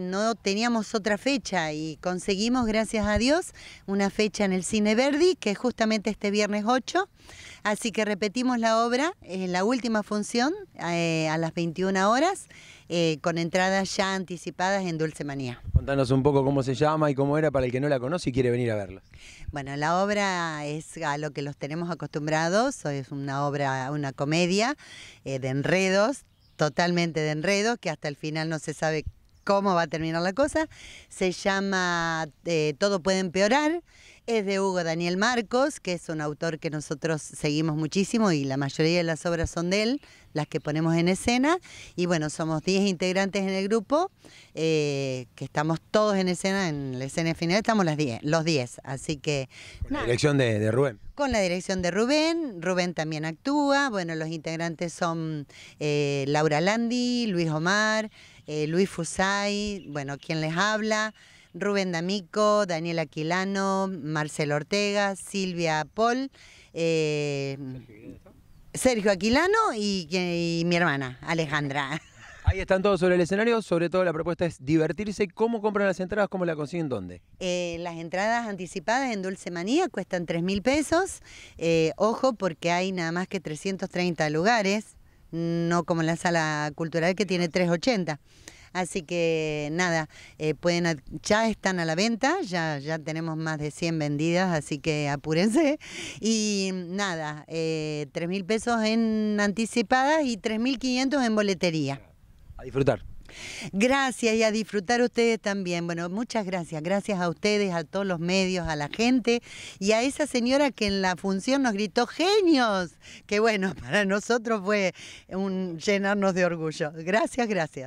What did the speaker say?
No teníamos otra fecha y conseguimos, gracias a Dios, una fecha en el Cine Verdi, que es justamente este viernes 8. Así que repetimos la obra en eh, la última función eh, a las 21 horas, eh, con entradas ya anticipadas en Dulce Manía. Contanos un poco cómo se llama y cómo era para el que no la conoce y quiere venir a verla. Bueno, la obra es a lo que los tenemos acostumbrados, es una obra, una comedia de enredos, totalmente de enredos, que hasta el final no se sabe cómo va a terminar la cosa. Se llama eh, Todo puede empeorar. Es de Hugo Daniel Marcos, que es un autor que nosotros seguimos muchísimo y la mayoría de las obras son de él, las que ponemos en escena. Y bueno, somos 10 integrantes en el grupo, eh, que estamos todos en escena, en la escena final estamos las los 10. Así que... Con la dirección de, Rubén. Con la dirección de Rubén, Rubén también actúa. Bueno, los integrantes son eh, Laura Landi, Luis Omar. Eh, Luis Fusay, bueno, quien les habla, Rubén D'Amico, Daniel Aquilano, Marcelo Ortega, Silvia Paul, eh, Sergio Aquilano y, mi hermana, Alejandra. Ahí están todos sobre el escenario, sobre todo la propuesta es divertirse. ¿Cómo compran las entradas? ¿Cómo la consiguen? ¿Dónde? Eh, las entradas anticipadas en Dulce Manía cuestan 3.000 mil pesos. ojo porque hay nada más que 330 lugares no como la sala cultural que tiene 380. Así que nada, eh, pueden ya están a la venta, ya, ya tenemos más de 100 vendidas, así que apúrense. Y nada, eh, mil pesos en anticipadas y 3.500 en boletería. A disfrutar. Gracias y a disfrutar ustedes también. Bueno, muchas gracias. Gracias a ustedes, a todos los medios, a la gente y a esa señora que en la función nos gritó genios. Que bueno, para nosotros fue un llenarnos de orgullo. Gracias, gracias.